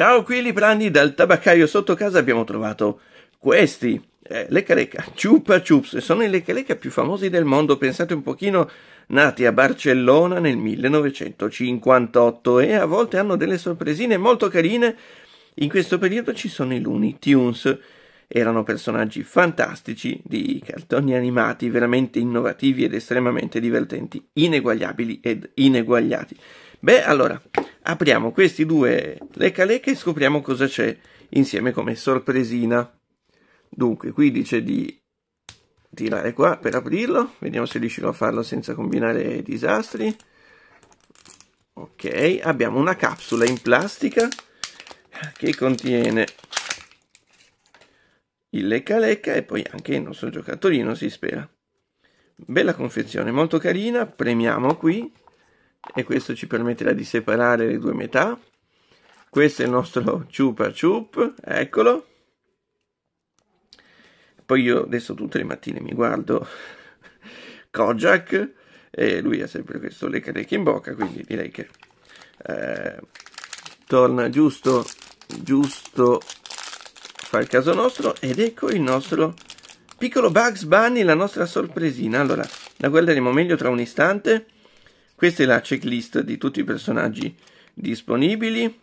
Ciao, qui Liprandi, dal tabaccaio sotto casa abbiamo trovato questi. Eh, lecca lecca, ciupa Chups, sono i lecca lecca più famosi del mondo, pensate un pochino, nati a Barcellona nel 1958 e a volte hanno delle sorpresine molto carine. In questo periodo ci sono i Looney Tunes, erano personaggi fantastici di cartoni animati veramente innovativi ed estremamente divertenti, ineguagliabili ed ineguagliati. Beh, allora, apriamo questi due lecca lecca e scopriamo cosa c'è insieme come sorpresina. Dunque, qui dice di tirare qua per aprirlo, vediamo se riuscirò a farlo senza combinare disastri. Ok, abbiamo una capsula in plastica che contiene il lecca lecca e poi anche il nostro giocattolino, si spera. Bella confezione, molto carina, premiamo qui e questo ci permetterà di separare le due metà. Questo è il nostro chupa ciup, eccolo. Poi io adesso tutte le mattine mi guardo Kojak e lui ha sempre questo lecca lecca in bocca, quindi direi che eh, torna giusto, giusto fa il caso nostro ed ecco il nostro piccolo Bugs Bunny, la nostra sorpresina. Allora, la guarderemo meglio tra un istante. Questa è la checklist di tutti i personaggi disponibili.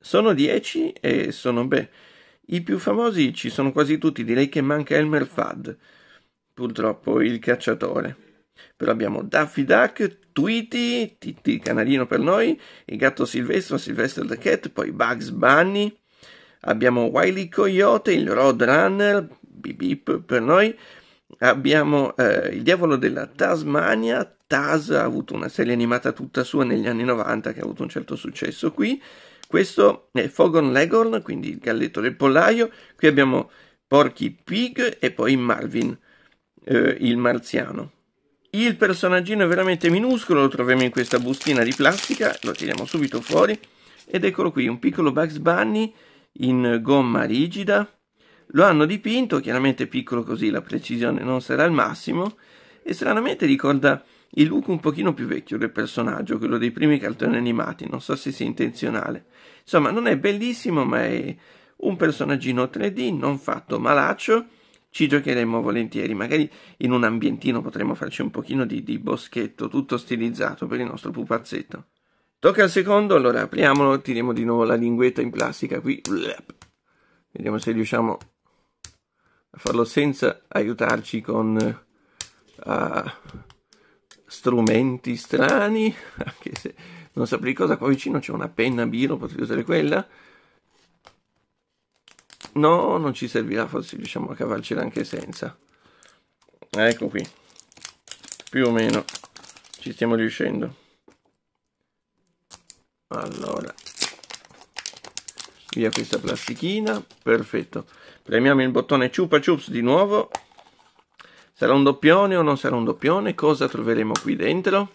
Sono 10 e sono beh. I più famosi ci sono quasi tutti, direi che manca Elmer Fudd, purtroppo il cacciatore. Però abbiamo Daffy Duck, Tweety, Titti Canarino per noi, il gatto Silvestro, Sylvester the Cat, poi Bugs Bunny, abbiamo Wiley Coyote, il Roadrunner, Bip Bip per noi, abbiamo eh, Il diavolo della Tasmania. Taz ha avuto una serie animata tutta sua negli anni 90 che ha avuto un certo successo qui. Questo è Fogon Legorn, quindi il galletto del pollaio. Qui abbiamo Porky Pig e poi Marvin, eh, il marziano. Il personaggino è veramente minuscolo, lo troviamo in questa bustina di plastica, lo tiriamo subito fuori ed eccolo qui, un piccolo Bugs Bunny in gomma rigida lo hanno dipinto, chiaramente piccolo così, la precisione non sarà il massimo, e stranamente ricorda il look un pochino più vecchio del personaggio, quello dei primi cartoni animati, non so se sia intenzionale. Insomma, non è bellissimo, ma è un personaggino 3D, non fatto malaccio, ci giocheremo volentieri, magari in un ambientino potremmo farci un pochino di, di boschetto, tutto stilizzato per il nostro pupazzetto. Tocca al secondo, allora apriamolo, tiriamo di nuovo la linguetta in plastica qui, vediamo se riusciamo farlo senza aiutarci con uh, strumenti strani, anche se non saprei cosa qua vicino c'è una penna biro, potrei usare quella. No, non ci servirà, forse riusciamo a cavarcela anche senza. Ecco qui, più o meno ci stiamo riuscendo. Allora, via questa plastichina perfetto premiamo il bottone Chupa ciups di nuovo sarà un doppione o non sarà un doppione cosa troveremo qui dentro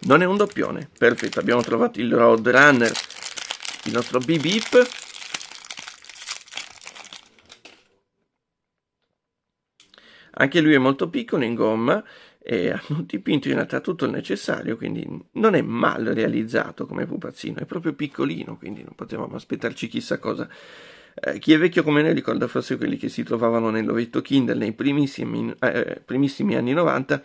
non è un doppione perfetto abbiamo trovato il roadrunner il nostro Beep Beep, anche lui è molto piccolo in gomma e hanno dipinto in realtà tutto il necessario, quindi non è mal realizzato come pupazzino, è proprio piccolino, quindi non potevamo aspettarci chissà cosa. Eh, chi è vecchio come noi ricorda forse quelli che si trovavano nell'ovetto Kindle nei primissimi, eh, primissimi anni 90,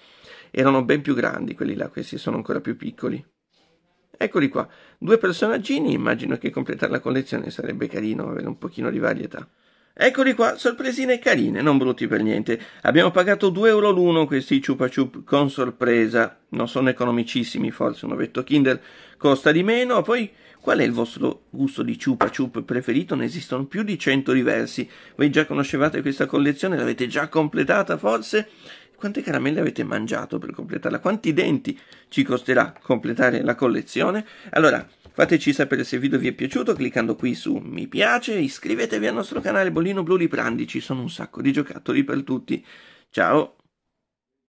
erano ben più grandi quelli là, questi sono ancora più piccoli. Eccoli qua, due personaggini, immagino che completare la collezione sarebbe carino avere un pochino di varietà. Eccoli qua, sorpresine carine, non brutti per niente. Abbiamo pagato 2 euro l'uno questi chupa chup con sorpresa. Non sono economicissimi, forse un ovetto Kinder costa di meno. Poi, qual è il vostro gusto di chupa chup preferito? Ne esistono più di 100 diversi. Voi già conoscevate questa collezione, l'avete già completata forse? Quante caramelle avete mangiato per completarla? Quanti denti ci costerà completare la collezione? Allora, Fateci sapere se il video vi è piaciuto cliccando qui su mi piace, iscrivetevi al nostro canale Bollino Blu Liprandi, ci sono un sacco di giocattoli per tutti. Ciao!